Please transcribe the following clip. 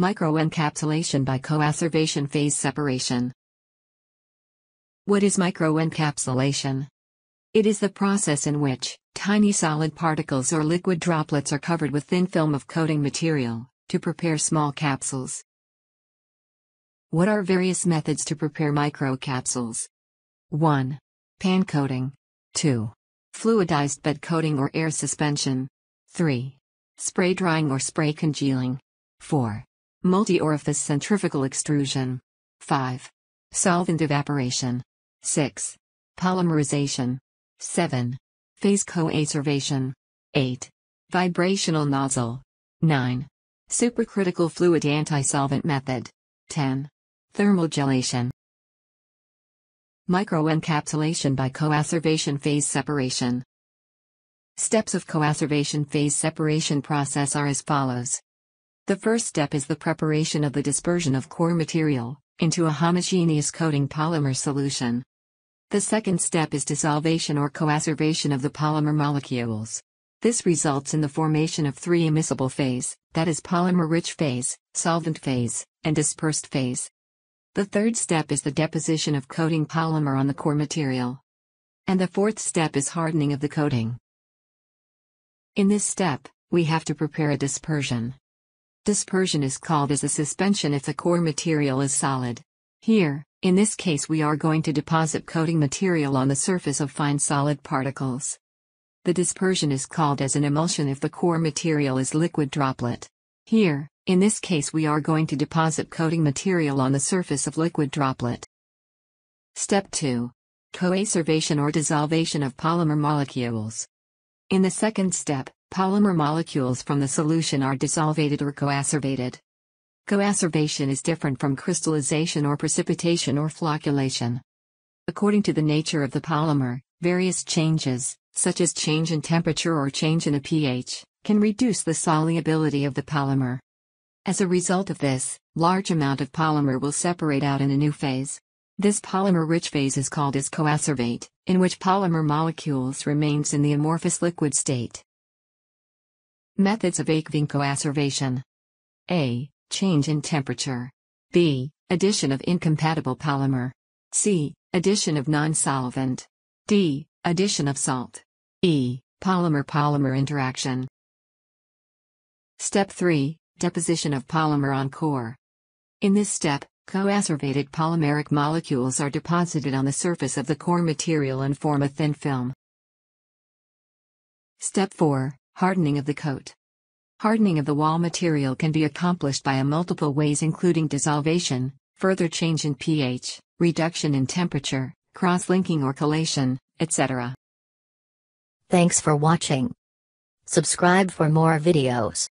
Microencapsulation by coacervation phase separation. What is microencapsulation? It is the process in which tiny solid particles or liquid droplets are covered with thin film of coating material to prepare small capsules. What are various methods to prepare microcapsules? 1. Pan coating. 2. Fluidized bed coating or air suspension. 3. Spray drying or spray congealing. 4. Multi-orifice centrifugal extrusion. 5. Solvent evaporation. 6. Polymerization. 7. Phase coacervation. 8. Vibrational nozzle. 9. Supercritical fluid anti-solvent method. 10. Thermal gelation. Microencapsulation by coacervation phase separation. Steps of coacervation phase separation process are as follows. The first step is the preparation of the dispersion of core material into a homogeneous coating polymer solution. The second step is dissolvation or coacervation of the polymer molecules. This results in the formation of three immiscible phase, that is polymer-rich phase, solvent phase, and dispersed phase. The third step is the deposition of coating polymer on the core material. And the fourth step is hardening of the coating. In this step, we have to prepare a dispersion. Dispersion is called as a suspension if the core material is solid. Here, in this case we are going to deposit coating material on the surface of fine solid particles. The dispersion is called as an emulsion if the core material is liquid droplet. Here, in this case we are going to deposit coating material on the surface of liquid droplet. Step 2. Coacervation or dissolution of polymer molecules. In the second step, Polymer molecules from the solution are dissolvated or coacerbated. Coacerbation is different from crystallization or precipitation or flocculation. According to the nature of the polymer, various changes, such as change in temperature or change in a pH, can reduce the solubility of the polymer. As a result of this, large amount of polymer will separate out in a new phase. This polymer-rich phase is called as coacervate, in which polymer molecules remains in the amorphous liquid state. Methods of Aikvinko acervation A. Change in temperature. B. Addition of incompatible polymer. C. Addition of non-solvent. D. Addition of salt. E. Polymer-polymer interaction. Step 3. Deposition of polymer on core. In this step, coacervated polymeric molecules are deposited on the surface of the core material and form a thin film. Step 4. Hardening of the coat. Hardening of the wall material can be accomplished by a multiple ways including dissolution, further change in pH, reduction in temperature, cross-linking or collation, etc. Thanks for watching. Subscribe for more videos.